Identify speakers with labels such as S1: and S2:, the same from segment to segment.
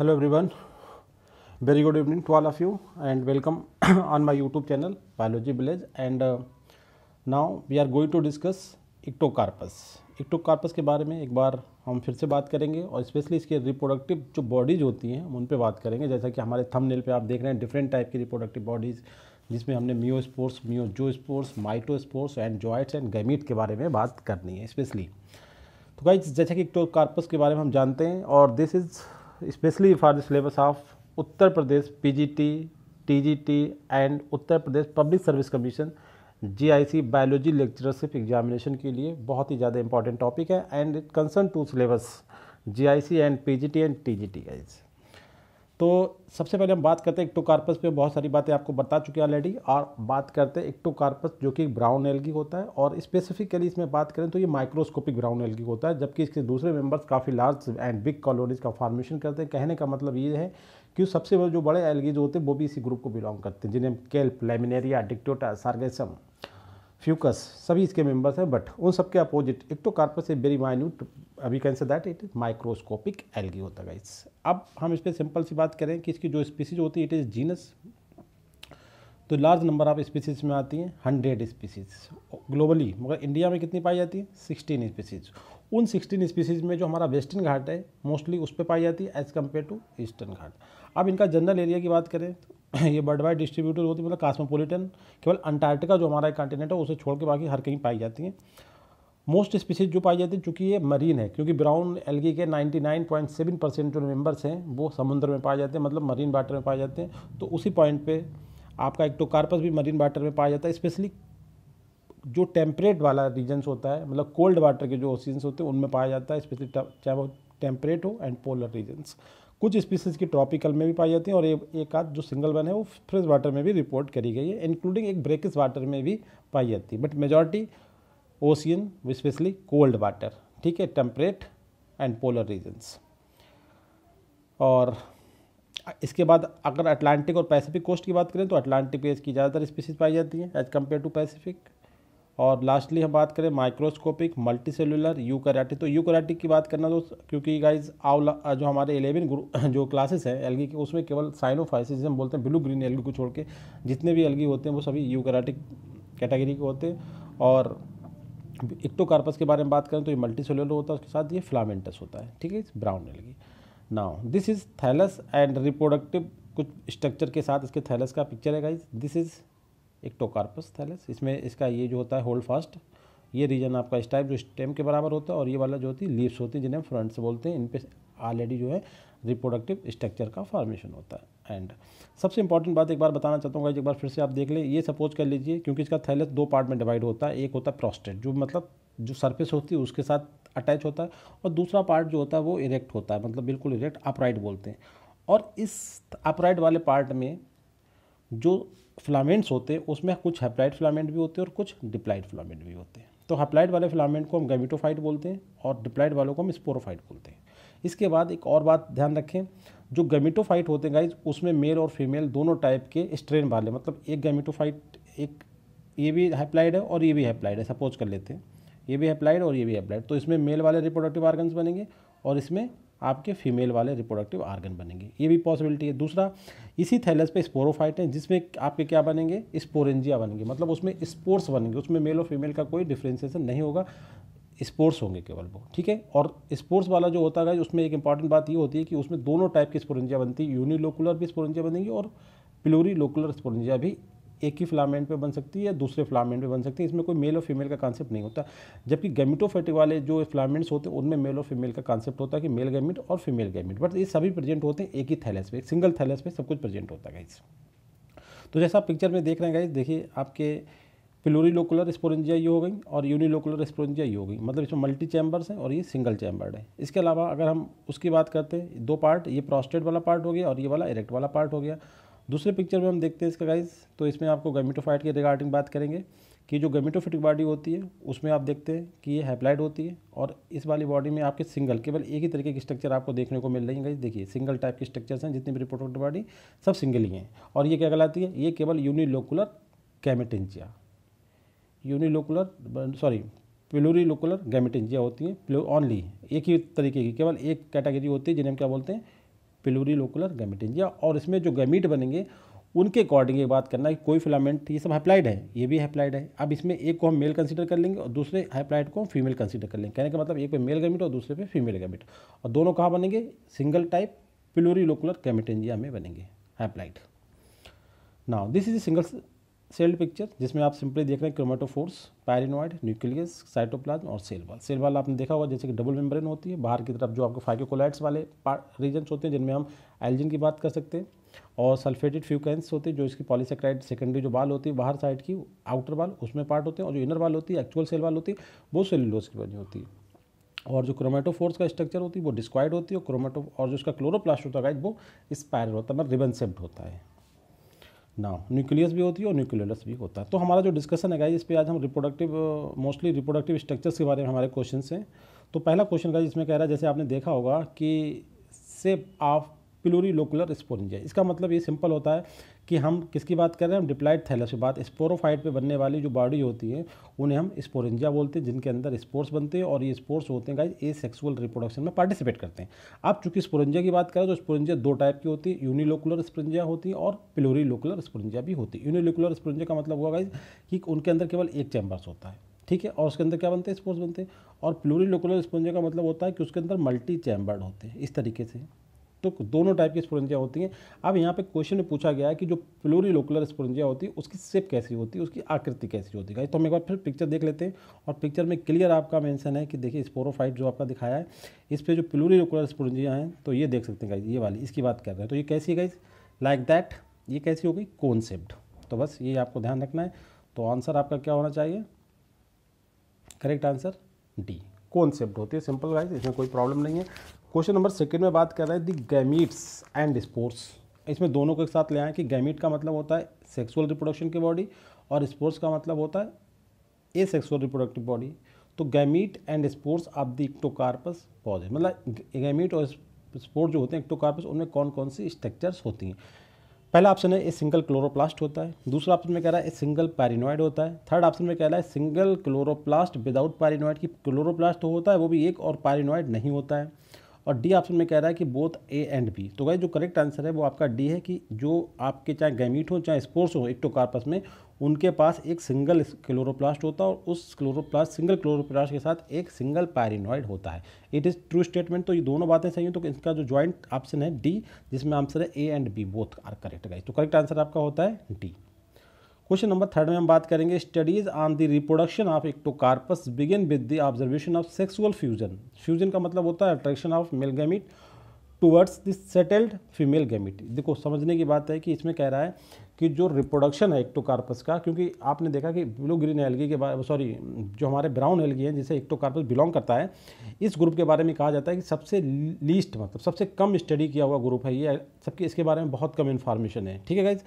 S1: hello everyone very good evening to all of you and welcome on my YouTube channel biology village and now we are going to discuss Ectocarpus Ectocarpus के बारे में एक बार हम फिर से बात करेंगे और स्पेशली इसके रिप्रोडक्टिव जो बॉडीज होती हैं उन पे बात करेंगे जैसा कि हमारे थंबनेल पे आप देख रहे हैं डिफरेंट टाइप की रिप्रोडक्टिव बॉडीज़ जिसमें हमने मियो स्पोर्ट्स मियो zoospores mitospores and जॉइट्स एंड गैमिट के बारे में बात करनी है स्पेशली तो गाइज जैसे कि इक्टोकार्पस के बारे में हम जानते हैं और this is specially for the syllabus of Uttar Pradesh PGT TGT and Uttar Pradesh public service commission GIC biology lectureship examination के लिए बहुत ही ज़्यादा इंपॉर्टेंट टॉपिक है and it concern to syllabus GIC and PGT and T G तो सबसे पहले हम बात करते हैं इक्टोकार्पस पे बहुत सारी बातें आपको बता चुके हैं ऑलरेडी और बात करते हैं एक्टोकार्पस जो कि ब्राउन एलगी होता है और स्पेसिफिकली इसमें बात करें तो ये माइक्रोस्कोपिक ब्राउन एलगी होता है जबकि इसके दूसरे मेंबर्स काफ़ी लार्ज एंड बिग कॉलोनीज का फॉर्मेशन करते हैं कहने का मतलब ये है कि सबसे बड़े जो बड़े जो होते हैं वो भी इसी ग्रुप को बिलोंग करते हैं जिन्हें kelp Laminaria Dictyota Sargassum Fucus सभी इसके मेंबर्स हैं बट उन सबके opposite Ectocarpus a very minute अभी can say that it is microscopic algae होता है इस अब हम इस पर सिंपल सी बात करें कि इसकी जो स्पीसीज होती है इट इज़ जीनस तो लार्ज नंबर ऑफ स्पीसीज में आती हैं हंड्रेड स्पीसीज ग्लोबली मगर इंडिया में कितनी पाई जाती है सिक्सटीन स्पीसीज उन सिक्सटीन स्पीसीज में जो हमारा वेस्टर्न घाट है मोस्टली उस पर पाई जाती है as compare to Eastern Ghat अब इनका जनरल एरिया की बात करें तो ये बर्ड वाइड डिस्ट्रीब्यूटर होती है मतलब कास्मोपोलिटन केवल अंटार्कटिका जो हमारा कॉन्टिनेंट है उसे छोड़ के बाकी हर कहीं पाई जाती हैं मोस्ट स्पीसीज जो पाई जाती है चूँकि ये मरीन है क्योंकि ब्राउन एलगी के 99.7 परसेंट जो मेम्बर्स हैं वो समुद्र में पाए जाते हैं मतलब मरीन वाटर में पाए जाते हैं तो उसी पॉइंट पे आपका एक तो कार्पस भी मरीन वाटर में पाया जाता है स्पेशली जो टेम्परेट वाला रीजन्स होता है मतलब कोल्ड वाटर के जो ओशियंस होते हैं उनमें पाया जाता है स्पेशली चाहे वो टेम्परेट हो एंड पोलर रीजन्स कुछ स्पीसीज की ट्रॉपिकल में भी पाई जाती हैं और एक आध जो सिंगल वन है वो फ्रेश वाटर में भी रिपोर्ट करी गई है इंक्लूडिंग एक ब्रेकिस वाटर में भी पाई जाती है but majority ocean specially cold water ठीक है टेम्परेट एंड पोलर रीजन्स और इसके बाद अगर अटलांटिक और पैसिफिक कोस्ट की बात करें तो अटलांटिक बेस की ज़्यादातर स्पीसीज पाई जाती हैं एज कम्पेयर टू पैसिफिक और लास्टली हम बात करें माइक्रोस्कोपिक मल्टी सेलुलर यू तो यू की बात करना तो क्योंकि गाइज आवला जो हमारे एलेवन ग्रुप जो क्लासेस हैं एलगी के उसमें केवल साइनोफाइसिस जिसे हम बोलते हैं ब्लू ग्रीन एलगी को छोड़ के जितने भी एलगी होते हैं वो सभी यू कैटेगरी के होते हैं और इक्टोकार्पस के बारे में बात करें तो ये मल्टी सेलुलर होता है उसके साथ ये फ्लामेंटस होता है ठीक है brown algae now this is thallus and reproductive कुछ स्ट्रक्चर के साथ इसके थैलस का पिक्चर है गाइज दिस इज़ एक टोकार्पस थैलस इसमें इसका ये जो होता है होल्ड फास्ट ये रीजन आपका स्टाइप जो स्टेम के बराबर होता है और ये वाला जो होती है लीव्स होती है जिन्हें फ्रंट्स बोलते हैं इन पे ऑलरेडी जो है रिप्रोडक्टिव स्ट्रक्चर का फॉर्मेशन होता है एंड सबसे इंपॉर्टेंट बात एक बार बताना चाहता हूँ एक बार फिर से आप देख लें ये सपोज कर लीजिए क्योंकि इसका थैलस दो पार्ट में डिवाइड होता है एक होता है प्रोस्टेट जो मतलब जो सर्फेस होती है उसके साथ अटैच होता है और दूसरा पार्ट जो होता है वो इरेक्ट होता है मतलब बिल्कुल इरेक्ट अपराइट बोलते हैं और इस अपराइट वाले पार्ट में जो फिलामेंट्स होते हैं उसमें कुछ हेप्लाइड फिलामेंट भी होते हैं और कुछ डिप्लाइड फिलामेंट भी होते हैं तो हेप्लाइड वाले फिलामेंट को हम गैमिटोफाइट बोलते हैं और डिप्लाइड वालों को हम स्पोरोफाइट बोलते हैं इसके बाद एक और बात ध्यान रखें जो गैमिटोफाइट होते हैं गाइज उसमें मेल और फीमेल दोनों टाइप के स्ट्रेन वाले मतलब एक गैमिटोफाइट एक ये भी हेप्लाइड है और ये भी हेप्लाइड है सपोज कर लेते हैं ये भी हेप्लाइड और ये भी हेप्लाइड तो इसमें मेल वाले रिप्रोडक्टिव ऑर्गन्स बनेंगे और इसमें आपके फीमेल वाले रिप्रोडक्टिव आर्गन बनेंगे ये भी पॉसिबिलिटी है दूसरा इसी थैलस पे स्पोरोफाइट हैं जिसमें आपके क्या बनेंगे स्पोरेंजिया बनेंगे मतलब उसमें स्पोर्ट्स बनेंगे उसमें मेल और फीमेल का कोई डिफ्रेंसिएशन नहीं होगा स्पोर्ट्स होंगे केवल वो ठीक है और स्पोर्ट्स वाला जो होता है उसमें एक इंपॉर्टेंट बात ये होती है कि उसमें दोनों टाइप की स्पोरेंजिया बनती है यूनिलोकुलर भी स्पोरेंजिया बनेंगी और प्लोरी लोकुलर स्पोरेंजिया भी एक ही फ्लामेंट पे बन सकती है या दूसरे फ्लामेंट पे बन सकती है इसमें कोई मेल और फीमेल का कॉन्सेप्ट नहीं होता जबकि गेमिटोफेटिक वाले जो फ्लामेंट्स होते हैं उनमें मेल और फीमेल का कॉन्सेप्ट होता है कि मेल गैमिट और फीमेल गैमिट बट ये सभी प्रेजेंट होते हैं एक ही थैलेस पे सिंगल थैलेस पे सब कुछ प्रेजेंट होता है इस तो जैसा आप पिक्चर में देख रहे हैं गाइस देखिए आपके पिलोरी लोकुलर स्पोरेंजिया ये हो गई और यूनिलोकुलर स्पोरेंजिया ये हो गई मतलब इसमें मल्टी चैम्बर्स हैं और ये सिंगल चैम्बर्ड है इसके अलावा अगर हम उसकी बात करते हैं दो पार्ट ये प्रोस्टेट वाला पार्ट हो गया और ये वाला इरेक्ट वाला पार्ट हो गया दूसरे पिक्चर में हम देखते हैं इसका गाइज तो इसमें आपको गमिटोफाइट के रिगार्डिंग बात करेंगे कि जो गमिटोफिटिक बॉडी होती है उसमें आप देखते हैं कि ये हैप्लाइड होती है और इस वाली बॉडी में आपके सिंगल केवल एक ही तरीके की स्ट्रक्चर आपको देखने को मिल रही है गाइज देखिए सिंगल टाइप के स्ट्रक्चर्स हैं जितनी भी रिपोर्टेड बॉडी सब सिंगल ही हैं और ये क्या कहलाती है ये केवल unilocular gametangia unilocular sorry locular gametangia होती है ओनली एक ही तरीके की केवल एक कैटेगरी होती है जिन्हें हम क्या बोलते हैं पिलोरी लोकुलर गैमिटेंजिया और इसमें जो गैमिट बनेंगे उनके अकॉर्डिंग ये बात करना कि कोई फिलामेंट ये सब हैप्लाइड है ये भी हैप्लाइड है अब इसमें एक को हम मेल कंसीडर कर लेंगे और दूसरे हैप्लाइड को हम फीमेल कंसीडर कर लेंगे कहने का मतलब एक पे मेल गैमिट और दूसरे पे फीमेल गैमिट और दोनों कहाँ बनेंगे single type plurilocular gametangia में बनेंगे haploid now this is single celled picture जिसमें आप सिंपली देख रहे हैं क्रोमेटोफोर्स पैरिनोइड न्यूक्लियस साइटोप्लाज्म और सेल वाल सेल वाल आपने देखा होगा जैसे कि डबल मेम्ब्रेन होती है बाहर की तरफ जो आपको फाइकोकोलाइट्स वाले रीजन होते हैं जिनमें हम एल्जिन की बात कर सकते हैं और सल्फेटेड फ्यूकेंस होते हैं जो इसकी पॉलीसेक्राइड सेकेंडरी जो बाल होती है बाहर साइड की आउटर बाल उसमें पार्ट होते हैं और जो इनर बाल होती है एक्चुअल सेल वाल होती है वो सेलुलोज की बनी होती है और जो क्रोमेटोफोर्स का स्ट्रक्चर होती है वो डिस्क्वाइड होती है और क्रोमेटो और जो इसका क्लोरोप्लास्ट होता है वो स्पायरल होता है मतलब रिबन सेप्ड होता है ना न्यूक्लियस भी होती है और न्यूक्लियलस भी होता है तो हमारा जो डिस्कशन है इस पर आज हम रिप्रोडक्टिव मोस्टली रिप्रोडक्टिव स्ट्रक्चर्स के बारे में हमारे क्वेश्चन हैं तो पहला क्वेश्चन का इसमें कह रहा है जैसे आपने देखा होगा कि shape of plurilocular sporangia इसका मतलब ये सिंपल होता है कि हम किसकी बात कर रहे हैं हम डिप्लाइड थैलस की बात स्पोरोफाइट पे बनने वाली जो बॉडी होती है उन्हें हम स्पोरेंजिया बोलते हैं जिनके अंदर स्पोर्स बनते हैं और ये स्पोर्स होते हैं गाइज ए सेक्सुअल रिप्रोडक्शन में पार्टिसिपेट करते हैं आप चूंकि स्पोरेंजिया की बात करें तो स्पोरेंजिया दो टाइप की होती है यूनिलोकुलर स्पोरेंजिया होती है और पिलोरी लोकुलर स्पोरेंजिया भी होती है यूनिलोकुलर स्पोरेंजिया का मतलब हुआ गाइज कि उनके अंदर केवल एक चैम्बर्स होता है ठीक है और उसके अंदर क्या बनते हैं स्पोर्स बनते हैं और प्लोरी लोकुलर स्पोंजा का मतलब होता है कि उसके अंदर मल्टी चैम्बर्ड होते हैं इस तरीके से तो दोनों टाइप की स्पुरंजियाँ होती हैं अब यहाँ पे क्वेश्चन में पूछा गया है कि जो प्लोरी लोकुलर स्पुरंजियाँ होती है उसकी शेप कैसी होती है उसकी आकृति कैसी होती है तो हम एक बार फिर पिक्चर देख लेते हैं और पिक्चर में क्लियर आपका मेंशन है कि देखिए स्पोरोफाइट oh जो आपका दिखाया है इस पर जो प्लोरी लोकुलर स्पुरंजियाँ हैं तो ये देख सकते हैं गाई ये वाली इसकी बात कर रहे हैं तो ये कैसी है गाइज लाइक दैट ये कैसी हो गई कॉन्सेप्ट तो बस ये आपको ध्यान रखना है तो आंसर आपका क्या होना चाहिए करेक्ट आंसर डी कॉन्सेप्ट होती है सिंपल गाइज इसमें कोई प्रॉब्लम नहीं है क्वेश्चन नंबर सेकेंड में बात कर रहे हैं दी गैमीट्स एंड स्पोर्ट्स इसमें दोनों को एक साथ ले आए कि गैमीट का मतलब होता है सेक्सुअल रिप्रोडक्शन की बॉडी और स्पोर्ट्स का मतलब होता है ए सेक्सुअल रिप्रोडक्टिव बॉडी तो गैमीट एंड स्पोर्ट्स आप द इक्टोकार्पस पौधे मतलब गैमीट और स्पोर्ट जो होते हैं इक्टोकार्पस उनमें कौन कौन सी स्ट्रक्चर्स होती हैं पहला ऑप्शन है ए सिंगल क्लोरोप्लास्ट होता है दूसरा ऑप्शन में कह रहा है ए सिंगल पैरिनॉइड होता है थर्ड ऑप्शन में कह रहा है सिंगल क्लोरोप्लास्ट विदाउट पैरिनॉइड की क्लोरोप्लास्ट होता है वो भी एक और पैरिनॉइड नहीं होता है और डी ऑप्शन में कह रहा है कि बोथ ए एंड बी तो भाई जो करेक्ट आंसर है वो आपका डी है कि जो आपके चाहे गैमीट हो चाहे स्पोर्स हो एक्टोकार्पस में उनके पास एक सिंगल क्लोरोप्लास्ट होता है और उस क्लोरोप्लास्ट सिंगल क्लोरोप्लास्ट के साथ एक सिंगल पायरिनॉइड होता है इट इज़ ट्रू स्टेटमेंट तो ये दोनों बातें सही हैं तो इसका जो ज्वाइंट ऑप्शन है डी जिसमें आंसर है A and B both are correct guys तो करेक्ट आंसर आपका होता है डी क्वेश्चन नंबर थर्ड में हम बात करेंगे studies on the reproduction of Ectocarpus begin with the observation of sexual fusion fusion का मतलब होता है attraction of male gamete towards the settled female gamete देखो समझने की बात है कि इसमें कह रहा है कि जो रिप्रोडक्शन है इक्टोकार्पस का क्योंकि आपने देखा कि ब्लू ग्रीन एलगी के बारे सॉरी जो हमारे ब्राउन एलगी हैं जिसे इक्टोकार्पस बिलोंग करता है इस ग्रुप के बारे में कहा जाता है कि सबसे लीस्ट मतलब सबसे कम स्टडी किया हुआ ग्रुप है ये सबके इसके बारे में बहुत कम इन्फॉर्मेशन है ठीक है गाइज़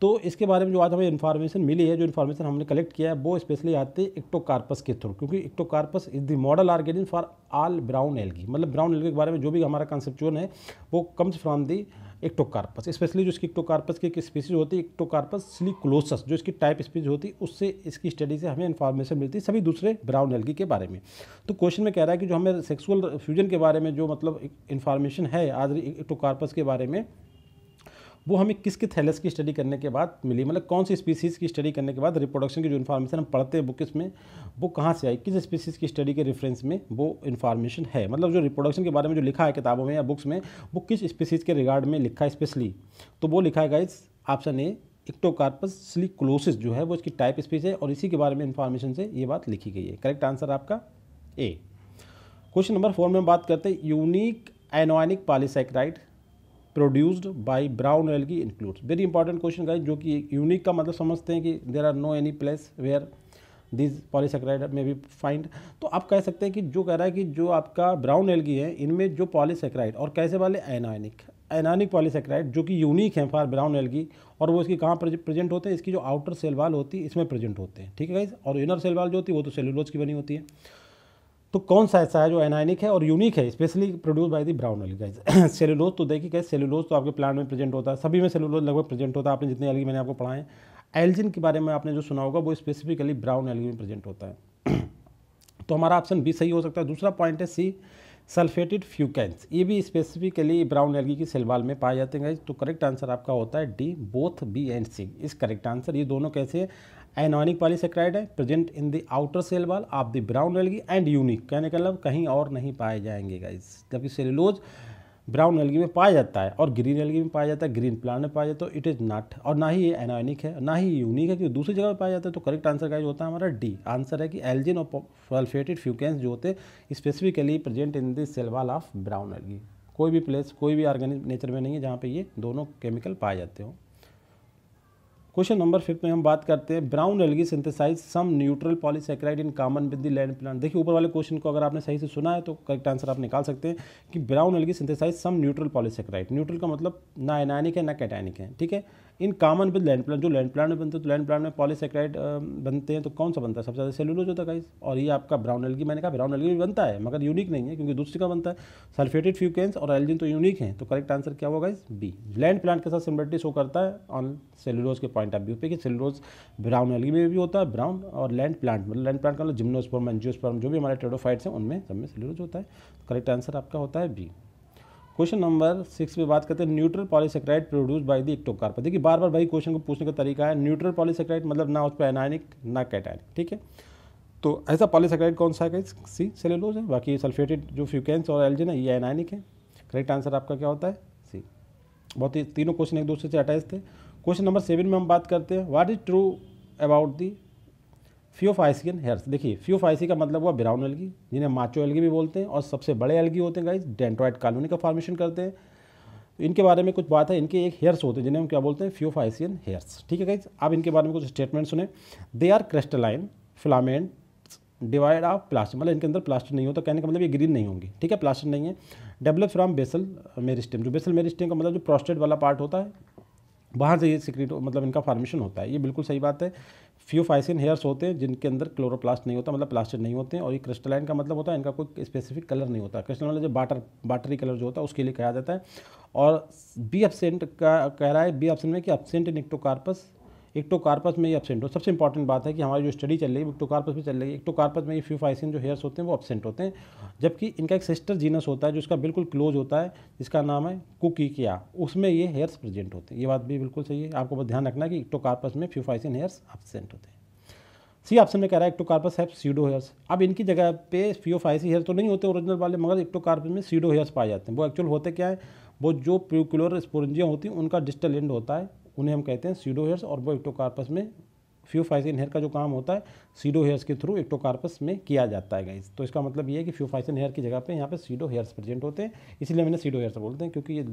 S1: तो इसके बारे में जो आज हमें इन्फॉर्मेशन मिली है जो इन्फॉर्मेशन हमने कलेक्ट किया है वो स्पेशली आती है इक्टोकार्पस के थ्रू क्योंकि Ectocarpus is the model organism for all brown algae मतलब ब्राउन एल्गी के बारे में जो भी हमारा कंसेप्चुअल है वो comes from the Ectocarpus specially जो इसकी इक्टोकार्पस की एक स्पीसीज होती है इक्टोकार्पस क्लोसस जो इसकी टाइप स्पीज होती है उससे इसकी स्टडी से हमें इन्फॉर्मेशन मिलती है सभी दूसरे ब्राउन एलगी के बारे में तो क्वेश्चन में कह रहा है कि जो हमें सेक्सुअल फ्यूजन के बारे में जो मतलब इन्फॉर्मेशन है आज इक्टोकार्पस के बारे में वो हमें किसके थैलस की स्टडी करने के बाद मिली मतलब कौन सी स्पीसीज़ की स्टडी करने के बाद रिप्रोडक्शन की जो इन्फॉर्मेशन हम पढ़ते हैं बुक्स में वो कहाँ से आई किस स्पीसीज़ की स्टडी के रेफरेंस में वो इन्फॉर्मेशन है मतलब जो रिप्रोडक्शन के बारे में जो लिखा है किताबों में या बुक्स में वो किस स्पीसीज़ के रिगार्ड में लिखा है स्पेशली तो वो लिखा है गाइज ऑप्शन ए इक्टोकार्पस क्लोसिस जो है वो इसकी टाइप स्पीस है और इसी के बारे में इन्फॉर्मेशन से ये बात लिखी गई है करेक्ट आंसर आपका ए क्वेश्चन नंबर फोर में हम बात करते हैं unique anionic polysaccharide produced by brown algae includes very important question guys जो कि यूनिक का मतलब समझते हैं कि there are no any place where this polysaccharide में भी फाइंड तो आप कह सकते हैं कि जो कह रहा है कि जो आपका ब्राउन एलगी है इनमें जो पॉलीसेक्राइड और कैसे वाले एनायनिक एनानिक पॉलीसेक्राइड जो कि यूनिक हैं फार ब्राउन एलगी और वो इसकी कहाँ प्रेजेंट होते हैं इसकी जो आउटर सेल वाल होती है इसमें प्रेजेंट होते हैं ठीक है गाइज और इनर सेल वाल जो होती है वो तो सेलुलोज की बनी होती है तो कौन सा ऐसा है जो एनायनिक है और यूनिक है specially produce by the brown algae guys cellulose तो देखिए गए सेलुलोज तो आपके प्लांट में प्रेजेंट होता है सभी में सेलुलोज लगभग प्रेजेंट होता है आपने जितने अलग मैंने आपको पढ़ाए एल्जिन के बारे में आपने जो सुना होगा वो स्पेसिफिकली ब्राउन एलगी में प्रेजेंट होता है तो हमारा ऑप्शन बी सही हो सकता है दूसरा पॉइंट है सी सल्फेटेड फ्यूकैंस ये भी स्पेसिफिकली ब्राउन एलगी की सेलवाल में पाए जाते हैं तो करेक्ट आंसर आपका होता है D both B and C is correct answer ये दोनों कैसे एनॉनिक पॉलीसेक्राइड है present in the outer cell wall of the brown algae and unique कहने का मतलब कहीं और नहीं पाए जाएंगे गाइज जबकि सेलुलोज ब्राउन एलगी में पाया जाता है और ग्रीन एलगी में पाया जाता है ग्रीन प्लांट में पाया जाता है तो इट इज़ नॉट और ना ही ये एनॉनिक है ना ही यूनिक है क्योंकि दूसरी जगह पर पाया जाता है तो करेक्ट आंसर गाइज होता है हमारा डी आंसर है कि एल्जिन और फल्फेटेड फ्यूकेंस जो होते specifically present in the cell wall of brown algae कोई भी प्लेस कोई भी ऑर्गेनिक नेचर में नहीं है जहाँ पे ये दोनों केमिकल पाए जाते हों क्वेश्चन नंबर फिफ्थ में हम बात करते हैं brown algae synthesise some neutral polysaccharide in common with the land plant देखिए ऊपर वाले क्वेश्चन को अगर आपने सही से सुना है तो करेक्ट आंसर आप निकाल सकते हैं कि brown algae synthesise some neutral polysaccharide neutral का मतलब ना एनायनिक है ना कैटायनिक है ठीक है in common with land plant जो लैंड प्लान में बनते हैं तो लैंड प्लान में पॉलीसेक्राइड बनते हैं तो कौन सा बनता है सबसे ज़्यादा सेलुलोज होता है गाइस और ये आपका ब्राउन एल्गी मैंने कहा ब्राउन एल्गी भी बनता है मगर यूनिक नहीं है क्योंकि दूसरी का बनता है सल्फेटेड फ्यूकेंस और एल्जिन तो यूनिक है तो करेक्ट आंसर क्या होगा इस बी लैंड प्लान के साथ सिमिलरिटी शो करता है ऑन सेलुलोज के पॉइंट ऑफ व्यू पे कि सेलुलोज ब्राउन एल्गी में भी होता है ब्राउन और लैंड प्लांट मतलब लैंड प्लांट का मतलब जिम्नोस्पर्म एंजियोस्पर्म जो भी हमारे टेडोफाइट्स हैं उनमें सब में सेलुलोज होता है करेक्ट आंसर आपका होता है बी क्वेश्चन नंबर सिक्स में बात करते हैं neutral polysaccharide produce by the Ectocarpus देखिए बार बार भाई क्वेश्चन को पूछने का तरीका है न्यूट्रल पॉलीसेक्राइड मतलब ना उस पर एनायनिक ना कैटायनिक ठीक है तो ऐसा पॉलीसेक्राइड कौन सा है सी सेलेलोज है बाकी सल्फेटेड जो फ्यूकेंस और एल्जिन है ये एनायनिक है करेक्ट आंसर आपका क्या होता है सी बहुत ही तीनों क्वेश्चन एक दूसरे से अटैच थे क्वेश्चन नंबर सेवन में हम बात करते हैं what is true about the Phaeophycean hairs देखिए फ्योफाइसी का मतलब हुआ ब्राउन एलगी जिन्हें माचो एलगी भी बोलते हैं और सबसे बड़े एलगी होते हैं गाइज डेंट्रॉइड कॉलोनी का फॉर्मेशन करते हैं तो इनके बारे में कुछ बात है इनके एक हेयर्स होते हैं जिन्हें हम क्या बोलते हैं फ्योफाइसियन हेयर्स ठीक है गाइज आप इनके बारे में कुछ स्टेटमेंट सुने they are crystalline filament divide of plastic मतलब इनके अंदर प्लास्टिक नहीं होता तो कहने का मतलब ये ग्रीन नहीं होंगे ठीक है प्लास्टिक नहीं है डेवलप फ्रॉम बेसल मेरिस्टेम जो बेसल मेरिस्टेम का मतलब जो प्रोस्टेट वाला पार्ट होता है वहाँ से ये सिक्रेट मतलब इनका फॉर्मेशन होता है ये बिल्कुल सही बात है फ्यूफाइसिन हेयर्स होते हैं जिनके अंदर क्लोरोप्लास्ट नहीं होता मतलब प्लास्टिक नहीं होते हैं और ये क्रिस्टलाइन का मतलब होता है इनका कोई स्पेसिफिक कलर नहीं होता क्रिस्टल मतलब जो बाटर बाटरी कलर जो होता है उसके लिए कहा जाता है और बी अपसेंट का कह रहा है बी अपसेंट में कि अपसेंट निक्टोकार्पस इक्टोकार्पस में ये अपसेंट हो सबसे इंपॉर्टेंट बात है कि हमारी जो स्टडी चल रही है इक्टोकार्पस में चल रही है इक्टोकार्पस में ये फ्यूफाइसिन जो हेयर्स होते हैं वो अपसेंट होते हैं जबकि इनका एक सिस्टर जीनस होता है जो इसका बिल्कुल क्लोज होता है जिसका नाम है कुकी किया उसमें ये हेयर्स प्रेजेंट होते हैं ये बात भी बिल्कुल सही है आपको बहुत ध्यान रखना है कि इक्टोकार्पस में फ्यूफाइसिन हेयर्स अपसेंट होते हैं सी ऑप्शन में कह रहा है एक्टोकार्पस है सीडो हेयर्स अब इनकी जगह पे फ्यूफाइसी हेयर तो नहीं होते ओरिजिनल वाले मगर इक्टोकार्पस में सीडो हेयर्स पाए जाते हैं वो एक्चुअल होते क्या है वो जो प्यूकुलर स्पोरेंजिया होती हैं उनका डिस्टल एंड होता है उन्हें हम कहते हैं सीडो हेयर्स और वो एक्टोकार्पस में फ्यूफाइसिन हेयर का जो काम होता है सीडो हेयर्स के थ्रू एक्टोकार्पस में किया जाता है गाइज तो इसका मतलब ये है कि फ्यूफाइसिन हेयर की जगह पे यहाँ पे सीडो हेयर्स प्रेजेंट होते हैं इसलिए मैंने सीडो हेयर्स बोलते हैं क्योंकि ये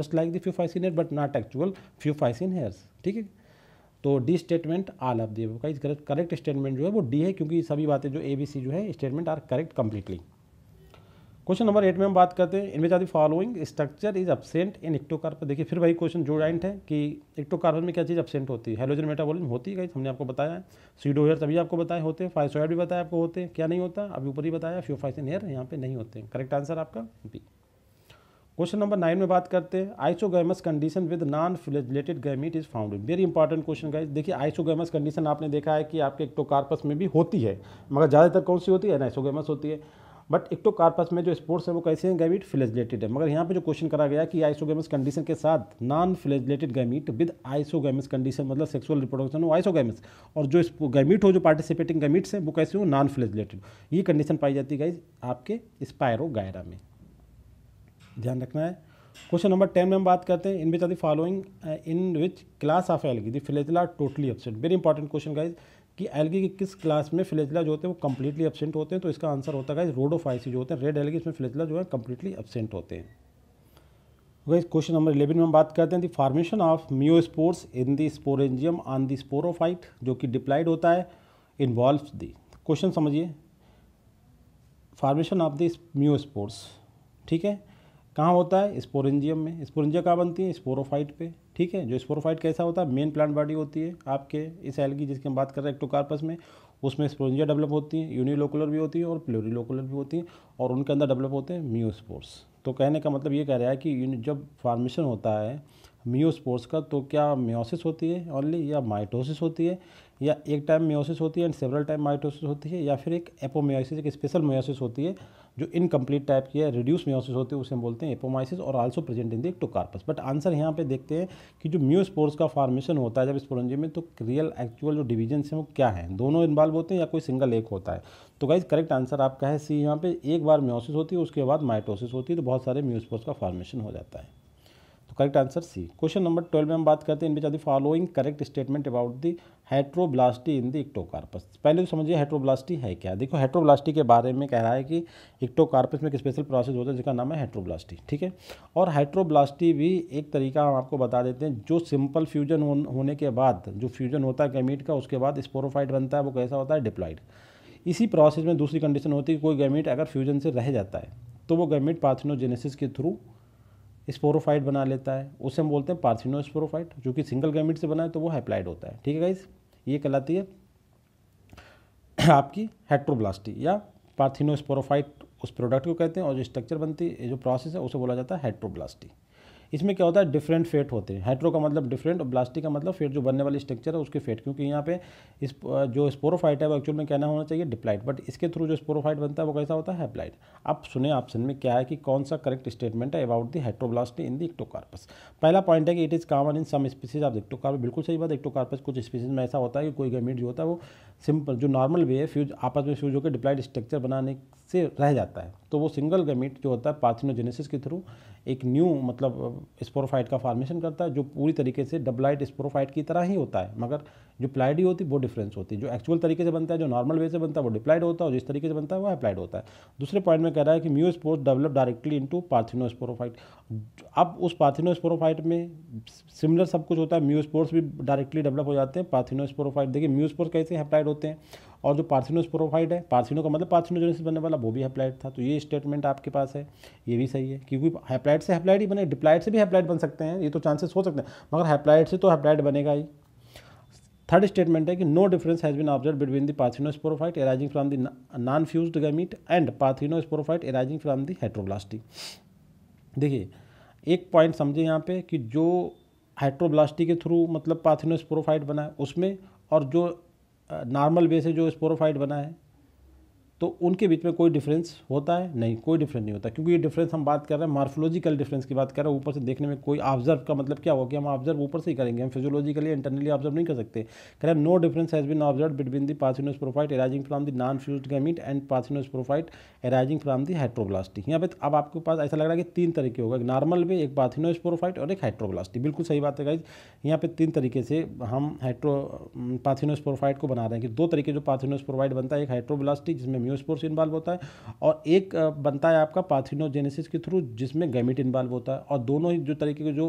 S1: just like the Phaeophycean hair but not actual Phaeophycean hairs ठीक है तो the statement all of them correct statement जो है वो डी है क्योंकि सभी बातें जो ए बी सी जो है statement are correct completely question number eight में हम बात करते हैं इनमें are following structure is absent in Ectocarpus देखिए फिर वही क्वेश्चन जो जॉइंट है कि इक्टोकार्पन में क्या चीज़ अपसेंट होती है हेलोजन मेटाबोलिज्म होती है हमने आपको बताया है हेयर तभी आपको बताया होते हैं फाइसोयर भी बताया आपको होते हैं क्या नहीं होता अभी ऊपर ही बताया फ्योफाइसिन हेयर यहाँ पे नहीं होते करेक्ट आंसर आपका बी क्वेश्चन नंबर नाइन में बात करते हैं isogamous condition with non flagellated gamete is found very important question guys देखिए आइसोगेमस कंडीशन आपने देखा है कि आपके एक्टोकार्पस में भी होती है मगर ज़्यादातर कौन सी होती है एनाइसोगेमस होती है बट इक्टोकार्पस तो में जो स्पोर्ट्स हैं वो कैसे हैं गैमीट फ्लेजलेटेड है मगर यहाँ पे जो क्वेश्चन करा गया कि आइसोगेमस कंडीशन के साथ non flagellated gamete with isogamous condition मतलब सेक्सुअल रिप्रोडक्शन हो आइसोगेमस और जो गैमीट हो जो पार्टिसिपेटिंग गैमीट्स हैं वो कैसे हो नॉन फ्लेजलेटेड ये कंडीशन पाई जाती है गाइज आपके स्पायरो गायरा में ध्यान रखना है क्वेश्चन नंबर टेन में हम बात करते हैं in which are the following in which class of algae the flagella totally absent very important question guys कि एलगी के किस क्लास में फ्लेजला जो होते हैं वो कम्प्लीटली एबसेंट होते हैं तो इसका आंसर होता है रोडोफाइसी जो होते हैं रेड एलगी इसमें फ्लेजला जो है कम्प्लीटली एबसेंट होते हैं वही क्वेश्चन नंबर इलेवन में हम बात करते हैं the formation of meiospores in the sporangium on the sporophyte जो कि डिप्लाइड होता है इन्वॉल्व दी क्वेश्चन समझिए फार्मेशन ऑफ द म्योस्पोर्स ठीक है कहाँ होता है स्पोरेंजियम में स्पोरेंजिया कहाँ बनती है स्पोरोफाइट पे ठीक है जो स्पोरोफाइट कैसा होता है मेन प्लांट बॉडी होती है आपके इस एल की जिसकी हम बात कर रहे हैं एक्टोकार्पस में उसमें स्पोरेंजिया डेवलप होती है यूनिलोकुलर भी होती है और प्लोरीलोकुलर भी होती है और उनके अंदर डेवलप होते हैं म्यूस्पोर्स तो कहने का मतलब ये कह रहा है कि जब फार्मेशन होता है म्यूस्पोर्स का तो क्या म्योसिस होती है ओनली या माइटोसिस होती है या एक टाइम मेयोसिस होती है एंड सेवरल टाइम माइटोसिस होती है या फिर एक एपोमेयोसिस एक स्पेशल मेयोसिस होती है जो इनकम्प्लीट टाइप की है रिड्यूस मेयोसिस होती है उसे हम बोलते हैं एपोमाइसिस और also present in the Ectocarpus but answer यहाँ पे देखते हैं कि जो म्यूस्पोर्स का फॉर्मेशन होता है जब स्पोरेंजी में तो रियल एक्चुअल जो डिविजन है वो क्या है दोनों इन्वॉल्व होते हैं या कोई सिंगल एक होता है तो गाइज करेक्ट आंसर आपका है सी यहाँ पे एक बार म्योसिस होती है उसके बाद माइटोसिस होती है तो बहुत सारे म्यूस्पोर्स का फॉर्मेशन हो जाता है तो correct answer C question number twelve में हम बात करते हैं in which are the following correct statement about the heteroblasty in the Ectocarpus पहले तो समझिए हेट्रोब्लास्टी है क्या देखो हेट्रोब्लास्टी के बारे में कह रहा है कि इक्टोकार्पस में एक स्पेशल प्रोसेस होता है जिसका नाम है हेट्रोब्लास्टी ठीक है और हाइट्रोब्लास्टी भी एक तरीका हम आपको बता देते हैं जो सिंपल फ्यूजन होने के बाद जो फ्यूजन होता है गैमीट का उसके बाद स्पोरोफाइड बनता है वो कैसा होता है डिप्लॉइड इसी प्रोसेस में दूसरी कंडीशन होती है कि कोई गैमीट अगर फ्यूजन से रह जाता है तो वो गैमीट पाथनोजेनेसिस के थ्रू स्पोरोफाइट बना लेता है उसे हम बोलते हैं पार्थिनो स्पोरोफाइट जो कि सिंगल गैमिट से बना है तो वो हैप्लाइड होता है ठीक है गाइज ये कहलाती है आपकी हेट्रोब्लास्टी या पार्थिनो स्पोरोफाइट उस प्रोडक्ट को कहते हैं और जो स्ट्रक्चर बनती है जो प्रोसेस है उसे बोला जाता है हेट्रोब्लास्टी इसमें क्या होता है डिफरेंट फेट होते हैं हाइड्रो का मतलब डिफरेंट और प्लास्टिक का मतलब फेट जो बनने वाली स्ट्रक्चर है उसके फेट क्योंकि यहाँ पे इस जो स्पोरोफाइट है वो एक्चुअल में कहना होना चाहिए डिप्लाइट बट इसके थ्रू जो स्पोरोफाइट बनता है वो कैसा होता है हैप्लाइट आप सुने ऑप्शन में क्या है कि कौन सा करेक्ट स्टेटमेंट है about the heteroblasty in the Ectocarpus पहला पॉइंट है कि it is common in some species of Ectocarpus बिल्कुल सही बात इक्टोकार्पस कुछ स्पीसीज में ऐसा होता है कि कोई गमीट जो होता है वो सिंपल जो नॉर्मल वे है फ्यूज आपस में फ्यूज होकर डिप्लाइड स्ट्रक्चर बनाने से रह जाता है तो वो सिंगल गमीट जो होता है पार्थिनोजेनेसिस के थ्रू एक न्यू मतलब स्पोरोफाइट का फार्मेशन करता है जो पूरी तरीके से डबलाइट स्पोरोफाइट की तरह ही होता है मगर जो प्लाइड ही होती है वो डिफरेंस होती है जो एक्चुअल तरीके से बनता है जो नॉर्मल वे से बनता है वो डिप्लाइड होता है और जिस तरीके से बनता है वो अप्लाइड होता है दूसरे पॉइंट में कह रहा है कि meiospores develop directly into parthenosporophyte अब उस पार्थिनोस्पोरोफाइट में सिमिलर सब कुछ होता है म्यू स्पोर्स भी डायरेक्टली डेवलप हो जाते हैं पार्थिनोस्पोरोफाइट देखिए म्यू स्पोर्स कैसे अप्लाइड होते हैं और जो पार्सिनोस्पोरोफाइड है पार्थिनो का मतलब पार्सिनोजेनेसिस बनने वाला वो भी हैप्लाइड था तो ये स्टेटमेंट आपके पास है ये भी सही है क्योंकि हैप्लाइड से हैप्लाइड ही बने डिप्लाइड से भी हैप्लाइड बन सकते हैं ये तो चांसेस हो सकते हैं मगर हैप्लाइड से तो हैप्लाइड बनेगा ही थर्ड स्टेटमेंट है कि no difference has been observe between the parthenosporophyte arising from the non fuse gamete and parthenosporophyte arising from the heteroblasty देखिए एक पॉइंट समझे यहाँ पे कि जो हाइड्रोब्लास्टी के थ्रू मतलब पाथिनोस्पोरोफाइट बना है उसमें और जो नॉर्मल वे से जो स्पोरोफाइट बना है तो उनके बीच में कोई डिफरेंस होता है नहीं कोई डिफरेंस नहीं होता क्योंकि ये डिफरेंस हम बात कर रहे हैं मार्फोलॉजिकल डिफरेंस की बात कर रहे हैं ऊपर से देखने में कोई ऑब्जर्व का मतलब क्या होगा कि हम ऑब्जर्व ऊपर से ही करेंगे हम फिजोलॉजिकली इंटरनली ऑब्जर्व नहीं कर सकते करें no difference has been observe between the parthenosporophyte arising from the non fuse gamete and parthenosporophyte arising from the heteroblastic यहाँ पर तो अब आपके पास ऐसा लग रहा है कि तीन तरीके होगा एक नॉर्मल वे एक पाथिनोस प्रोफाइट और एक हाइड्रोब्लास्टिक बिल्कुल सही बात है यहाँ पर तीन तरीके से हम हाइड्रो पाथिनोस प्रोफाइट को बना रहे हैं कि दो तरीके जो पाथिनोस प्रोफाइट बनता है एक हाइड्रोब्लास्टिक जिसमें एम्नियोस्पोर्स इन्वॉल्व होता है और एक बनता है आपका पाथिनोजेनेसिस के थ्रू जिसमें गैमिट इन्वॉल्व होता है और दोनों ही जो तरीके के जो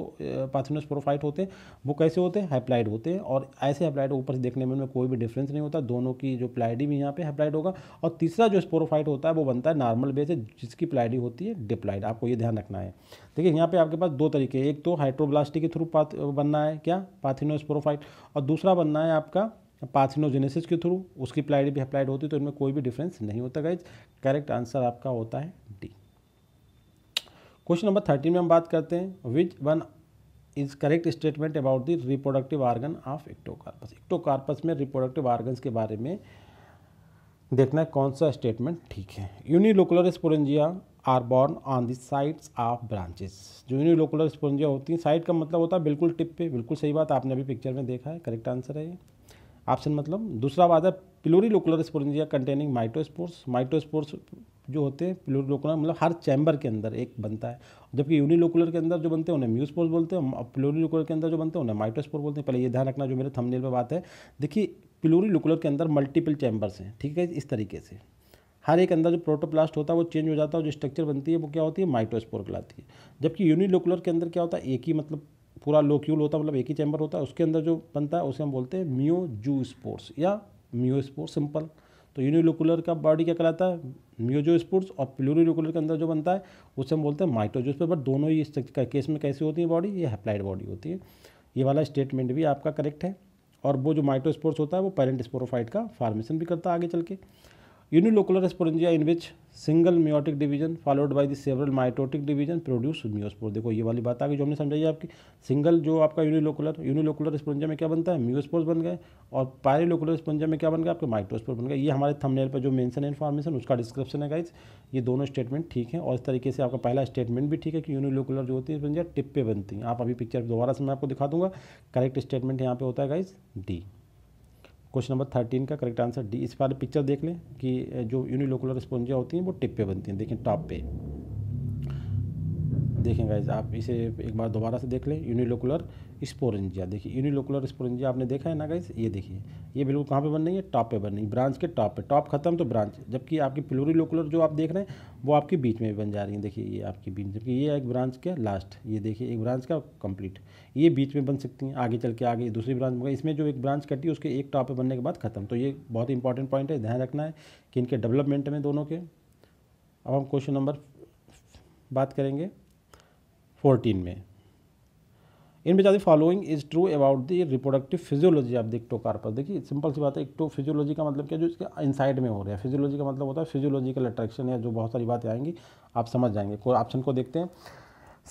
S1: पाथिनोस्पोरोफाइट होते हैं वो कैसे होते हैं हैप्लाइड होते हैं और ऐसे हैप्लाइड ऊपर से देखने में उनमें कोई भी डिफरेंस नहीं होता दोनों की जो प्लाइडी भी यहाँ पे हैप्लाइड होगा और तीसरा जो स्पोरोफाइट होता है वो बनता है नॉर्मल बेस है जिसकी प्लाइडी होती है डिप्लाइड आपको ये ध्यान रखना है देखिए यहाँ पे आपके पास दो तरीके एक तो हाइड्रोब्लास्टिक के थ्रू बनना है क्या पाथिनोस्पोरोफाइट और दूसरा बनना है आपका पाथिनोजेनेसिस के थ्रू उसकी प्लाइड भी अप्लाइड होती है तो इनमें कोई भी डिफरेंस नहीं होता गाइज करेक्ट आंसर आपका होता है डी क्वेश्चन नंबर थर्टीन में हम बात करते हैं which one is correct statement about the reproductive organ of Ectocarpus Ectocarpus में रिप्रोडक्टिव आर्गन्स के बारे में देखना है कौन सा स्टेटमेंट ठीक है unilocular sporangia are borne on the sides of branches जो यूनिलोकुलर स्पोरेंजिया होती हैं साइड का मतलब होता है बिल्कुल टिप पे बिल्कुल सही बात आपने अभी पिक्चर में देखा है करेक्ट आंसर है ये ऑप्शन मतलब दूसरा बात है plurilocular sporangia containing mitospores mitospores जो होते हैं प्लोरी लोकुलर मतलब हर चैम्बर के अंदर एक बनता है जबकि यूनिलोकुलर के अंदर जो बनते हैं उन्हें म्यूस्पोर्स बोलते हैं प्लोरी लोकुलर के अंदर जो बनते हैं उन्हें माइटोस्पोर बोलते हैं पहले ये ध्यान रखना जो मेरे थंबनेल पे बात है देखिए प्लोरी लोकुलर के अंदर मल्टीपल चैम्बर्स हैं ठीक है इस तरीके से हर एक अंदर जो प्रोटोप्लास्ट होता है वो चेंज हो जाता है और जो स्ट्रक्चर बनती है वो क्या होती है माइटोस्पोर कहलाती है जबकि यूनिलोकुलर के अंदर क्या होता है एक ही मतलब पूरा लोक्यूल होता है मतलब एक ही चैम्बर होता है उसके अंदर जो बनता है उसे हम बोलते हैं म्यो जू स्पोर्ट्स या म्यो स्पोर्ट्स सिंपल तो यूनिलोकुलर का बॉडी क्या कहलाता है म्योजो स्पोर्ट्स और प्लूरिलोकुलर के अंदर जो बनता है उसे हम बोलते हैं माइटोजोस स्पोर्ट बट दोनों ही इस केस में कैसी होती है बॉडी ये हेप्लाइड बॉडी होती है ये वाला स्टेटमेंट भी आपका करेक्ट है और वो जो स्पोर्ट्स होता है वो पेरेंट स्पोरोफाइट का फार्मेशन भी करता है आगे चल के unilocular sporangia in which single meiotic division followed by the several mitotic division produce meiospore देखो ये वाली बात आ गई जो हमने समझाई आपकी सिंगल जो आपका यूनिलोकुलर यूनिलोकुलर स्पोरंजा में क्या बनता है म्यूस्पोर्स बन गए और पायरिलोकुलर स्पोरंजा में क्या बन गया आपके माइटोस्पोर बन गए ये हमारे थंबनेल पर जो मेंशन इन्फॉर्मेशन उसका डिस्क्रिप्शन है गाइज ये दोनों स्टेटमेंट ठीक है और इस तरीके से आपका पहला स्टेटमेंट भी ठीक है कि यूनिलोकुलर जो होती है स्पोरंजा टिप पे बनती है आप अभी पिक्चर दोबारा से मैं आपको दिखा दूंगा करेक्ट स्टेटमेंट यहाँ पे होता है guys the question number thirteen का करेक्ट आंसर डी इस बार पिक्चर देख लें कि जो यूनिलोकुलर स्पॉन्जियाँ होती हैं वो टिप पे बनती हैं देखें टॉप पे देखें गाइज आप इसे एक बार दोबारा से देख लें यूनिलोकुलर स्पोरेंजिया देखिए यूनिलोकुलर स्पोरेंजिया आपने देखा है ना गाइज ये देखिए ये बिल्कुल कहाँ पे बन रही है टॉप पे बन रही है ब्रांच के टॉप पे टॉप खत्म तो ब्रांच जबकि आपकी प्लोरी लोकुलर जो आप देख रहे हैं वो आपके बीच में बन जा रही है देखिए ये आपकी बीच जबकि ये एक ब्रांच का लास्ट ये देखिए एक ब्रांच का कंप्लीट ये बीच में बन सकती हैं आगे चल के आगे दूसरी ब्रांच में इसमें जो एक ब्रांच कटी है उसके एक टॉप पर बनने के बाद ख़त्म तो ये बहुत इंपॉर्टेंट पॉइंट है ध्यान रखना है कि इनके डेवलपमेंट में दोनों के अब हम क्वेश्चन नंबर बात करेंगे फोर्टीन में in which the following is true about the reproductive physiology of the Ectocarpus देखिए सिंपल सी बात है इक्टो फिजियोलॉजी का मतलब क्या जो इसके इनसाइड में हो रहा है फिजियोलॉजी का मतलब होता है फिजियोलॉजिकल अट्रैक्शन या जो बहुत सारी बातें आएंगी आप समझ जाएंगे ऑप्शन को देखते हैं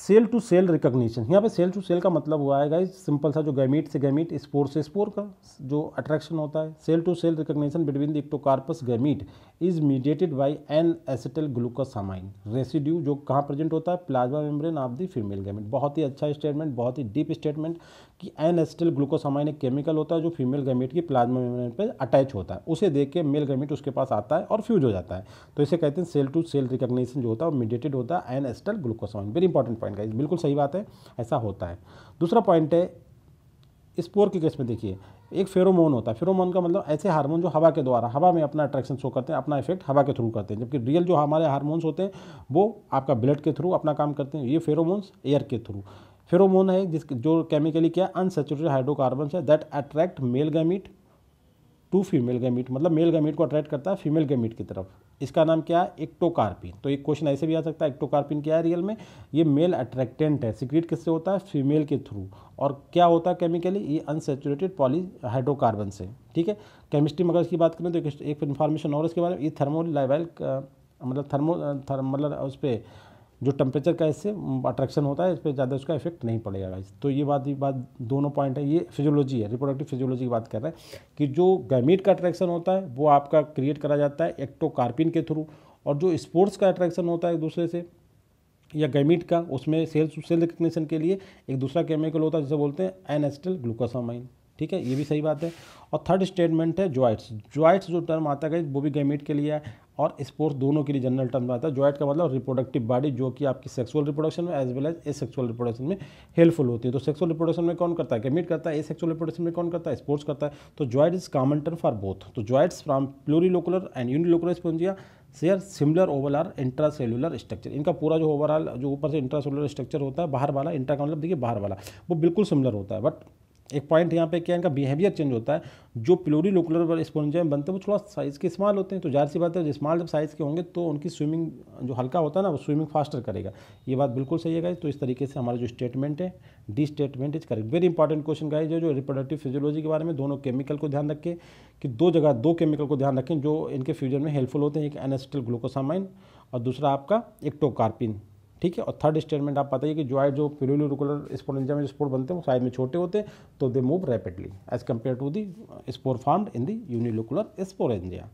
S1: सेल टू सेल रिकॉग्निशन यहाँ पे सेल टू सेल का मतलब हुआ है गाइज सिंपल सा जो गैमीट से गैमीट स्पोर से स्पोर का जो अट्रैक्शन होता है cell to cell recognition between the Ectocarpus gamete is mediated by N acetyl glucosamine residue जो कहाँ प्रेजेंट होता है plasma membrane of the female gamete बहुत ही अच्छा स्टेटमेंट बहुत ही डीप स्टेटमेंट कि एन एस्टल ग्लूकोसामाइन एक केमिकल होता है जो फीमेल गैमेट की प्लाज्मा मेम्ब्रेन पर अटैच होता है उसे देख के मेल गैमेट उसके पास आता है और फ्यूज हो जाता है तो इसे कहते हैं सेल टू सेल रिकॉग्निशन जो होता है वो मीडिएटेड होता है N acetyl glucosamine very important point का बिल्कुल सही बात है ऐसा होता है दूसरा पॉइंट है स्पोर के केस में देखिए एक फेरोमोन होता है फेरोमोन का मतलब ऐसे हार्मोन जो हवा के द्वारा हवा में अपना अट्रैक्शन शो करते हैं अपना इफेक्ट हवा के थ्रू करते हैं जबकि रियल जो हमारे हार्मोन्स होते हैं वो आपका ब्लड के थ्रू अपना काम करते हैं ये फेरोमोन्स एयर के थ्रू फेरोमोन है जिस जो केमिकली क्या अनसेचुरेटेड हाइड्रोकार्बन है that attract male gamete to female gamete मतलब मेल गैमिट को अट्रैक्ट करता है फीमेल गैमिट की तरफ इसका नाम क्या है एक्टोकार्पिन तो एक क्वेश्चन ऐसे भी आ सकता है एक्टोकार्पिन क्या है रियल में ये मेल अट्रैक्टेंट है सिक्रेट किससे होता है फीमेल के थ्रू और क्या होता है केमिकली ये अनसेचुरेटेड पॉली हाइड्रोकार्बन से ठीक है केमिस्ट्री में अगर इसकी बात करें तो एक इन्फॉर्मेशन और इसके बारे में ये थर्मोलाइवाइल uh, मतलब थर्मो थर्म uh, मतलब उस पर जो टेम्परेचर का इससे अट्रैक्शन होता है इस पर ज़्यादा उसका इफेक्ट नहीं पड़ेगा इस तो ये बात ये बात दोनों पॉइंट है ये फिजियोलॉजी है रिप्रोडक्टिव फिजियोलॉजी की बात कर रहे हैं कि जो गैमीट का अट्रैक्शन होता है वो आपका क्रिएट करा जाता है एक्टोकार्पिन के थ्रू और जो स्पोर्ट्स का अट्रैक्शन होता है एक दूसरे से या गैमिट का उसमें सेल सेल रिकग्निशन के लिए एक दूसरा केमिकल होता है जिसे बोलते हैं एन एस्टल ग्लूकोसामाइन ठीक है ये भी सही बात है और थर्ड स्टेटमेंट है ज्वाइट्स ज्वाइट्स जो टर्म आता है वो भी गैमिट के लिए है और स्पोर्ट्स दोनों के लिए जनरल टर्म आता है जॉइंट का मतलब रिप्रोडक्टिव बॉडी जो कि आपकी सेक्सुअल रिप्रोडक्शन में as well as asexual reproduction में हेल्पफुल होती है तो सेक्सुअल रिप्रोडक्शन में कौन करता है कमिट करता है ए सेक्सुअल रिप्रोडक्शन में कौन करता है स्पोर्ट्स करता है तो zooid is common term for both तो zooids from plurilocular and unilocular sporangia share similar intra intracellular structure इनका पूरा जो ओवरऑल जो ऊपर से इंट्रासेलुलर स्ट्रक्चर होता है बाहर वाला इंट्रा का मतलब देखिए बाहर वाला वो बिल्कुल सिमिलर होता है बट एक पॉइंट यहाँ पे क्या इनका बिहेवियर चेंज होता है जो प्लोरी लोकुलर स्पॉन्जा में बनते हैं वो थोड़ा साइज़ के स्मॉल होते हैं तो जाहिर सी बात है स्मॉल जब साइज़ के होंगे तो उनकी स्विमिंग जो हल्का होता है ना वो स्विमिंग फास्टर करेगा ये बात बिल्कुल सही है गाइज तो इस तरीके से हमारा जो स्टेटमेंट है D statement is correct very important question guys जो जो रिप्रोडक्टिव फिजियोलॉजी के बारे में दोनों केमिकल को ध्यान रखें कि दो जगह दो केमिकल को ध्यान रखें जो इनके फ्यूजन में हेल्पफुल होते हैं एक एनेस्टल ग्लूकोसामाइन और दूसरा आपका एक्टोकार्पिन ठीक है और थर्ड स्टेटमेंट आप बताइए कि ज्वाइट जो स्पोर स्पोरेंजा में जो स्पोर बनते हैं वो साइज में छोटे होते हैं तो they move rapidly as compare to the spore form in the unilocular sporangia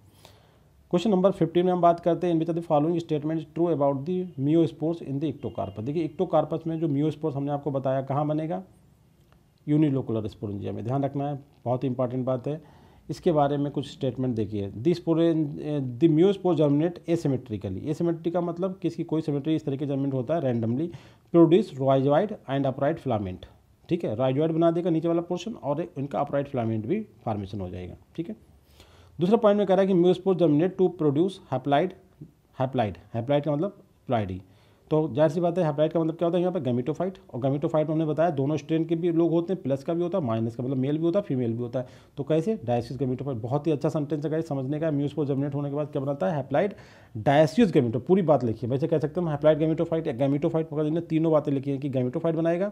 S1: question number fifteen में हम बात करते हैं in which the following statement true about the meiospores in the Ectocarpus देखिए इक्टोकार्पस में जो मियो स्पोर्स हमने आपको बताया कहाँ बनेगा यूनिलोकुलर स्पोरेंजिया में ध्यान रखना है बहुत ही इंपॉर्टेंट बात है इसके बारे में कुछ स्टेटमेंट देखिए this spore the meiospore germinate asymmetrically asymmetry का मतलब किसी कोई सेमेट्री इस तरीके जर्मिनेट होता है randomly produce rhizoid and upright filament ठीक है राइजॉइड बना देगा नीचे वाला पोर्शन और इनका अपराइट फ्लामेंट भी फार्मेशन हो जाएगा ठीक है दूसरा पॉइंट में कह रहा है कि spore germinate to produce haploid haploid haploid का मतलब प्लाइडी तो जाहिर सी बात है हेपेटाइट का मतलब क्या होता है यहाँ पर गमीटोफाइट और गमीटोफाइट हमने बताया दोनों स्ट्रेन के भी लोग होते हैं प्लस का भी होता है माइनस का मतलब मेल भी होता है फीमेल भी होता है तो कैसे डायसिस गमीटोफाइट बहुत ही अच्छा सेंटेंस है समझने का म्यूज को जमनेट होने के बाद क्या बनाता है हेप्लाइट डायसिस गमीटो पूरी बात लिखी है वैसे कह सकते हैं हेप्लाइट गमीटोफाइट या गमीटोफाइट पकड़ तीनों बातें लिखी हैं कि गमीटोफाइट बनाएगा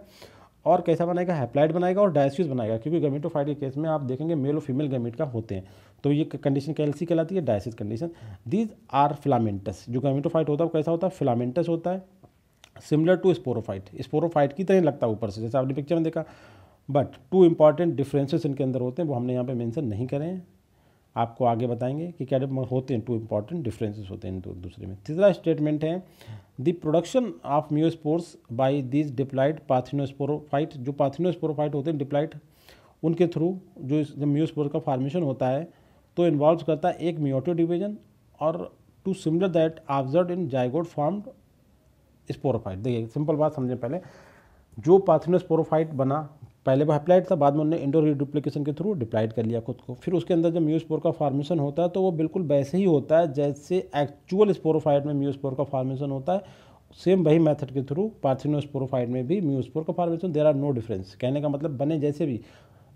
S1: और कैसा बनाएगा हैप्लाइड बनाएगा और डायसिस बनाएगा क्योंकि गमेटोफाइट के केस में आप देखेंगे मेल और फीमेल गमेट का होते हैं तो ये कंडीशन कैलसी कहलाती है dioecy condition these are filamentous जो गमेटोफाइट होता है वो कैसा होता है फिलामेंटस होता है सिमिलर टू स्पोरोफाइट स्पोरोफाइट की तरह लगता है ऊपर से जैसे आपने पिक्चर में देखा बट टू इंपॉर्टेंट डिफरेंसेस इनके अंदर होते हैं वो हमने यहाँ पे मेंशन नहीं करें आपको आगे बताएंगे कि क्या होते हैं टू इम्पॉर्टेंट डिफरेंसेस होते हैं दो दूसरे में तीसरा स्टेटमेंट है the production of meiospores by this diploid parthenosporophyte जो पाथिनोस्पोरोफाइट होते हैं डिप्लाइट उनके थ्रू जो जब म्यूस्पोर का फार्मेशन होता है तो इन्वॉल्व करता है एक म्योटो डिवीजन और too similar that observe in zygote formed sporophyte देखिए सिंपल बात समझें पहले जो पाथिनोस्पोरोफाइट बना पहले वो हैप्लाइड था बाद में उन्होंने इंडोर रिडुप्लिकेशन के थ्रू डिप्लाइड कर लिया खुद को फिर उसके अंदर जब म्यूसपोर का फार्मेशन होता है तो वो बिल्कुल वैसे ही होता है जैसे एक्चुअल स्पोरोफाइट में म्यूसपोर का फार्मेशन होता है सेम वही मेथड के थ्रू पार्थिनोस्पोरोफाइट में भी म्यूस्पोर का formation there are no difference कहने का मतलब बने जैसे भी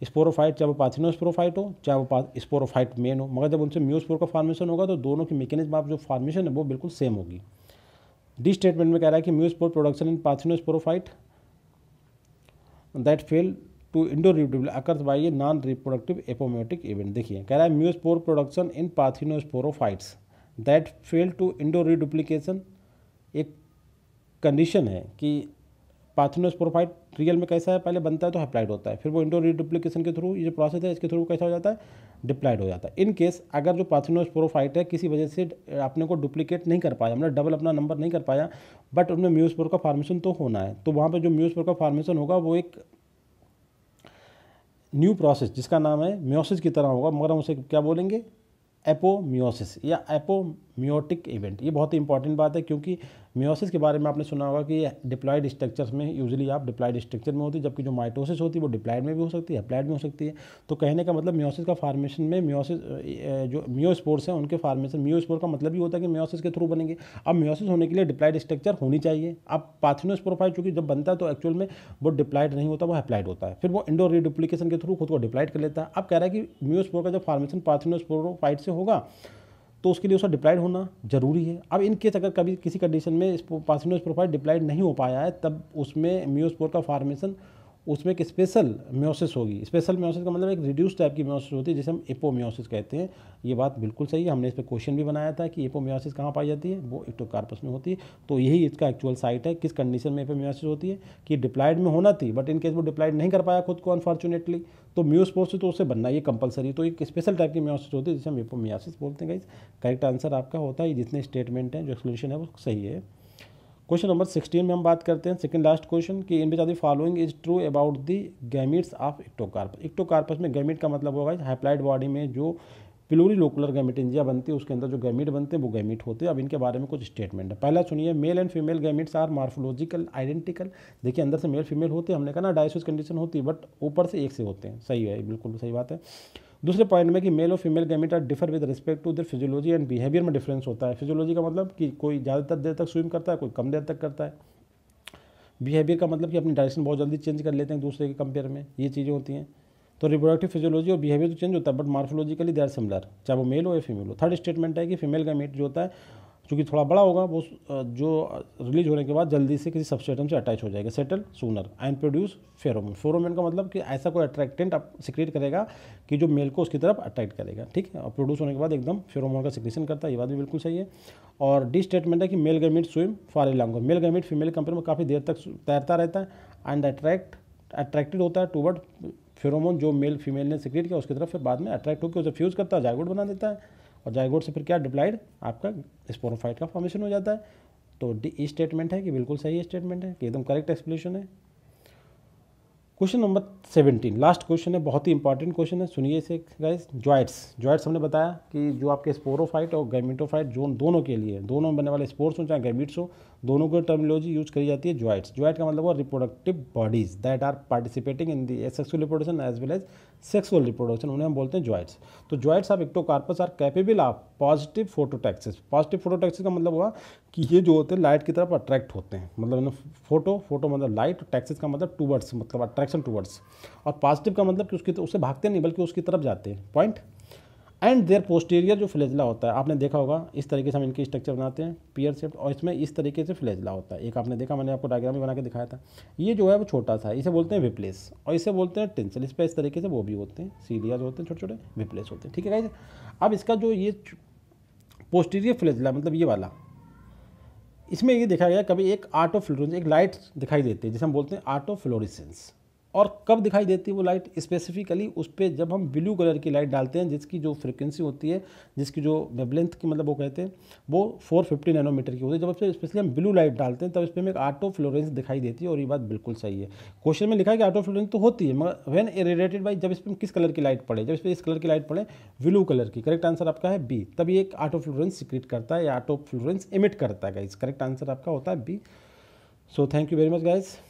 S1: स्पोरोफाइट चाहे वो पार्थिनोस्पोरोफाइट हो चाहे वो स्पोरोफाइट मेन हो मगर जब उनसे म्यूस्पोर का फार्मेशन होगा तो दोनों की मेकेनिज्म आप जो फार्मेशन है वो बिल्कुल सेम होगी डी स्टेटमेंट में कह रहा है कि meiospore production in parthenosporophyte fail to endo reproductive occurs by a non reproductive apomictic event देखिए कह रहा है meiospore production in parthenosporophytes that fail to endoreduplication एक कंडीशन है कि पाथनोस प्रोफाइल रियल में कैसा है पहले बनता है तो हेप्लाइड होता है फिर वो इंडो रिडुप्लीकेशन के थ्रू ये जो प्रोसेस है इसके थ्रू कैसा हो जाता है डिप्लाइड हो जाता है इन केस अगर जो पाथनोस प्रोफाइट है किसी वजह से अपने को डुप्लीकेट नहीं कर पाया हमने मतलब डबल अपना नंबर नहीं कर पाया बट उनमें म्यूज़पोर का फार्मेशन तो होना है तो वहाँ पर जो म्यूज़पोर का फार्मेशन होगा वो एक न्यू प्रोसेस जिसका नाम है म्योसिस की तरह होगा मगर हम उसे क्या बोलेंगे एपोम्योसिस या एपोम्योटिक इवेंट ये बहुत ही इंपॉर्टेंट बात है क्योंकि मियोसिस के बारे में आपने सुना होगा कि डिप्लॉयड स्ट्रक्चर्स में यूजली आप डिप्लॉयड स्ट्रक्चर में होती है जबकि जो माइटोसिस होती है वो डिप्लाइड में भी हो सकती है अप्लाइड में हो सकती है तो कहने का मतलब मियोसिस का फार्मेशन में मियोसिस जो मियोस्पोर्स हैं उनके फार्मेशन मियोस्पोर का मतलब ये होता है कि मियोसिस के थ्रू बनेंगे अब मियोसिस होने के लिए डिप्लाइड स्ट्रक्चर होनी चाहिए अब पाथिनोस्पोरोफाइट चूँकि जब बनता है तो एक्चुअल में वो डिप्लाइड नहीं होता वो अप्लाइड होता है फिर वो इंडो रिडुप्लीकेशन के थ्रू खुद को डिप्लाइड कर लेता है अब कह रहा है कि मियोस्पोर का जब फार्मेशन पाथिनोस्पोरोफाइट से होगा तो उसके लिए उसका डिप्लाइड होना जरूरी है अब इन केस अगर कभी किसी कंडीशन में पासिनोज प्रोफाइल डिप्लाइड नहीं हो पाया है तब उसमें म्यूसपोर का फार्मेशन उसमें एक स्पेशल म्योसिस होगी स्पेशल म्योसिस का मतलब एक रिड्यूस टाइप की म्योसिस होती है जिसे हम एपोम्योसिस कहते हैं ये बात बिल्कुल सही है हमने इस पर क्वेश्चन भी बनाया था कि एपोम्योसिस कहाँ पाई जाती है वो एक्टोकार्पस में होती है तो यही इसका एक्चुअल साइट है किस कंडीशन में एपोम्योसिस होती है कि डिप्लाइड में होना थी बट इन केस वो डिप्लाइड नहीं कर पाया खुद को अनफॉर्चुनेटली तो म्यूसपोसिस तो उससे बनना ये कंपलसरी तो एक स्पेशल टाइप की म्योसिस होती है जिसे हम एपोम्योसिस बोलते हैं गाइज करेक्ट आंसर आपका होता है जितने स्टेटमेंट हैं जो एक्सप्लेनेशन है वो सही है क्वेश्चन नंबर सिक्सटीन में हम बात करते हैं सेकंड लास्ट क्वेश्चन कि in which of the following is true about the gametes of Ectocarpus Ectocarpus में गैमिट का मतलब होगा हाइप्लाइड बॉडी में जो पिलोरी लोकुलर गैमिट इंजिया बनती है उसके अंदर जो गैमिट बनते हैं वो गैमिट होते हैं अब इनके बारे में कुछ स्टेटमेंट है पहला सुनिए male and female gametes are morphological identical देखिए अंदर से मेल फीमेल होते हैं हमने कहा ना डायसिस कंडीशन होती है बट ऊपर से एक से होते हैं सही है बिल्कुल सही बात है दूसरे पॉइंट में कि मेल और female gamete are differ with respect to their physiology and behaviour में डिफरेंस होता है फिजियोलॉजी का मतलब कि कोई ज़्यादातर देर तक स्विम करता है कोई कम देर तक करता है बिहेवियर का मतलब कि अपनी डायरेक्शन बहुत जल्दी चेंज कर लेते हैं दूसरे के कंपेयर में ये चीज़ें होती हैं तो रिप्रोडक्टिव फिजियोलॉजी और बिहेवियर तो चेंज होता है but morphologically they are similar चाहे वो मेल हो या फीमेल हो थर्ड स्टेटमेंट है कि फीमेल का जो होता है चूँकि थोड़ा बड़ा होगा वो जो रिलीज होने के बाद जल्दी से किसी सबस्टेटम से अटैच हो जाएगा settle sooner and produce pheromone pheromone का मतलब कि ऐसा कोई अट्रैक्टेंट आप सिक्रेट करेगा कि जो मेल को उसकी तरफ अट्रैक्ट करेगा ठीक है और प्रोड्यूस होने के बाद एकदम फेरोमोन का सिक्रेशन करता है ये बात भी बिल्कुल सही है और डी स्टेटमेंट है कि male gamete swim a long male gamete female company में काफ़ी देर तक तैरता रहता है एंड अट्रैक्ट अट्रैक्टेड होता है टूवर्ड फेरोमोन जो मेल फीमेल ने सिक्रेट किया उसकी तरफ फिर बाद में अट्रैक्ट होकर उसे फ्यूज़ करता है जागरूट बना देता है और जायगोट से फिर क्या डिप्लाइड आपका स्पोरोफाइट का फॉर्मेशन हो जाता है तो डी स्टेटमेंट है कि बिल्कुल सही स्टेटमेंट है कि एकदम करेक्ट एक्सप्लेनेशन है question number seventeen last question है बहुत ही इंपॉर्टेंट क्वेश्चन है सुनिए इसे गाइस ज्वाइट्स ज्वाइट्स हमने बताया कि जो आपके स्पोरोफाइट और गैमिटोफाइट जोन दोनों के लिए दोनों बनने वाले स्पोर्स हो चाहे गैमिट्स हो दोनों की टर्मिनोलॉजी यूज करी जाती है ज्वाइट्स ज्वाइट का मतलब हुआ reproductive bodies that are participating in the sexual reproduction as well as sexual reproduction उन्हें हम बोलते हैं ज्वाइट्स तो ज्वाइट्स आप Ectocarpus are capable of positive phototaxis positive phototaxis का मतलब हुआ कि ये जो होते हैं लाइट की तरफ अट्रैक्ट होते हैं मतलब फोटो फोटो मतलब लाइट टैक्सिस तो का मतलब टूवर्ड्स मतलब अट्रैक्शन टूवर्ड्स और पॉजिटिव का मतलब कि उसकी तो उससे भागते नहीं बल्कि उसकी तरफ जाते हैं पॉइंट एंड देयर पोस्टीरियर जो फ्लेजला होता है आपने देखा होगा इस तरीके से हम इनके स्ट्रक्चर बनाते हैं पियर सेफ्ट और इसमें इस तरीके से फ्लेजला होता है एक आपने देखा मैंने आपको डायग्राम भी बना के दिखाया था ये जो है वो छोटा सा है इसे बोलते हैं विप्लेस और इसे बोलते हैं टेंसल इस पर इस तरीके से वो भी होते हैं सीलिया जो होते हैं छोटे छोटे विप्लेस होते हैं ठीक है भाई अब इसका जो ये पोस्टीरियर फ्लेजला मतलब ये वाला इसमें ये देखा गया कभी एक आर्टो फ्लोरेंस एक लाइट दिखाई देती है जिसे हम बोलते हैं आर्टो फ्लोरिसेंस और कब दिखाई देती है वो लाइट स्पेसिफिकली उस पर जब हम ब्लू कलर की लाइट डालते हैं जिसकी जो फ्रिक्वेंसी होती है जिसकी जो वेबलेंथ की मतलब वो कहते हैं वो 450 नैनोमीटर की होती है जब उसमें स्पेशली हम ब्लू लाइट डालते हैं तब इस पर हमें आटो फ्लोरेंस दिखाई देती है और ये बात बिल्कुल सही है क्वेश्चन में लिखा है कि आटो फ्लोरेंस तो होती है मगर वैन रिलेटेड बाई जब इस पर किस कलर की लाइट पड़े जब इस पर इस कलर की लाइट पड़े ब्लू कलर की करेक्ट आंसर आपका है बी तब ये एक आटो फ्लोरेंस सिक्रिएट करता है या आटो फ्लोरेंस इमिट करता है गाइज करेक्ट आंसर आपका होता है B so thank you very much guys